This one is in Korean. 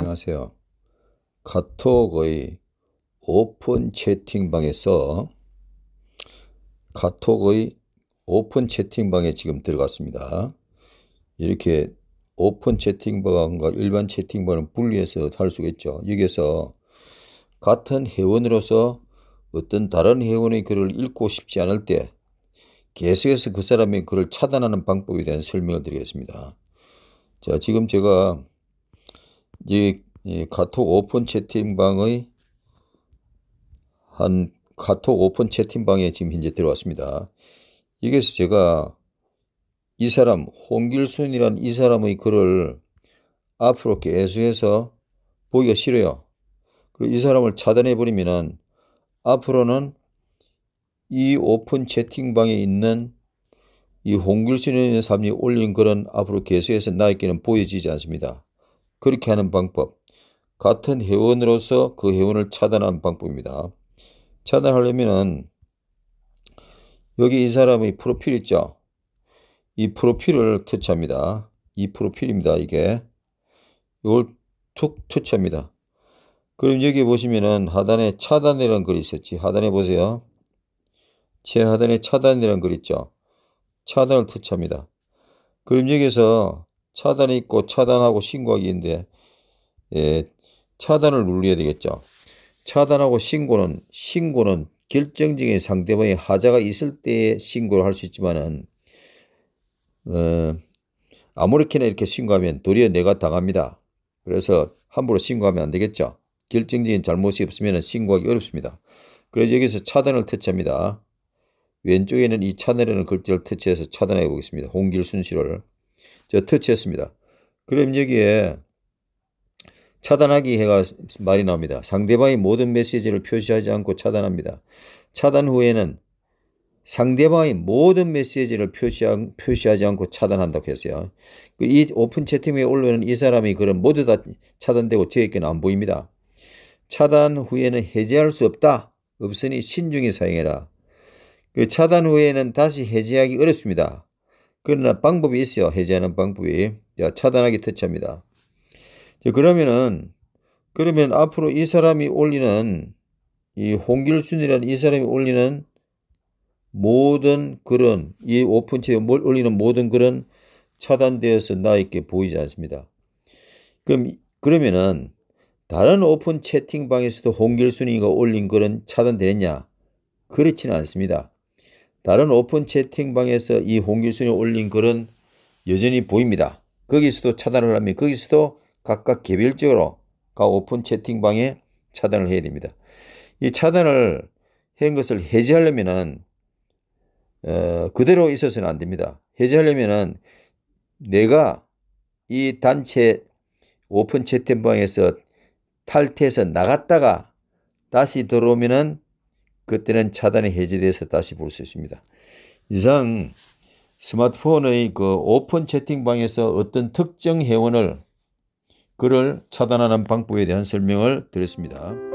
안녕하세요. 카톡의 오픈 채팅방에서 카톡의 오픈 채팅방에 지금 들어갔습니다. 이렇게 오픈 채팅방과 일반 채팅방을 분리해서 할 수가 있죠. 여기에서 같은 회원으로서 어떤 다른 회원의 글을 읽고 싶지 않을 때 계속해서 그 사람의 글을 차단하는 방법에 대한 설명을 드리겠습니다. 자, 지금 제가 이, 이 카톡 오픈 채팅방의 한 카톡 오픈 채팅방에 지금 현재 들어왔습니다. 여기서 제가 이 사람 홍길순이란 이 사람의 글을 앞으로 계속해서 보기가 싫어요. 그리고 이 사람을 차단해 버리면은 앞으로는 이 오픈 채팅방에 있는 이 홍길순이라는 사람이 올린 글은 앞으로 계속해서 나에게는 보여지지 않습니다. 그렇게 하는 방법. 같은 회원으로서 그 회원을 차단하는 방법입니다. 차단하려면은 여기 이 사람의 프로필 있죠? 이 프로필을 터치합니다. 이 프로필입니다. 이게. 이걸 툭 터치합니다. 그럼 여기 보시면은 하단에 차단이라는 글이 있었지. 하단에 보세요. 제하단에 차단이라는 글 있죠. 차단을 터치합니다. 그럼 여기서 차단이 있고 차단하고 신고하기인데 예, 차단을 눌러야 되겠죠. 차단하고 신고는 신고는 결정적인 상대방의 하자가 있을 때에 신고를 할 수 있지만은 어, 아무렇게나 이렇게 신고하면 도리어 내가 당합니다. 그래서 함부로 신고하면 안 되겠죠. 결정적인 잘못이 없으면 신고하기 어렵습니다. 그래서 여기서 차단을 터치합니다. 왼쪽에는 이 차단이라는 글자를 터치해서 차단해 보겠습니다. 홍길순 씨를 저 터치했습니다. 그럼 여기에 차단하기 해가 말이 나옵니다. 상대방의 모든 메시지를 표시하지 않고 차단합니다. 차단 후에는 상대방의 모든 메시지를 표시한, 표시하지 않고 차단한다고 했어요. 그 이 오픈 채팅에 올라오는 이 사람이 그럼 모두 다 차단되고 제 있게는 안 보입니다. 차단 후에는 해제할 수 없다. 없으니 신중히 사용해라. 그 차단 후에는 다시 해제하기 어렵습니다. 그러나 방법이 있어요. 해제하는 방법이. 자, 차단하기 터치합니다. 자, 그러면은, 그러면 앞으로 이 사람이 올리는, 이 홍길순이라는 이 사람이 올리는 모든 글은, 이 오픈체에 올리는 모든 글은 차단되어서 나에게 보이지 않습니다. 그럼, 그러면은, 다른 오픈 채팅방에서도 홍길순이가 올린 글은 차단되느냐? 그렇지는 않습니다. 다른 오픈 채팅방에서 이 홍길순이 올린 글은 여전히 보입니다. 거기서도 차단을 하면 거기서도 각각 개별적으로 각 오픈 채팅방에 차단을 해야 됩니다. 이 차단을 한 것을 해제하려면은 어, 그대로 있어서는 안 됩니다. 해제하려면은 내가 이 단체 오픈 채팅방에서 탈퇴해서 나갔다가 다시 들어오면은 그때는 차단이 해제돼서 다시 볼 수 있습니다. 이상 스마트폰의 그 오픈 채팅방에서 어떤 특정 회원을 그를 차단하는 방법에 대한 설명을 드렸습니다.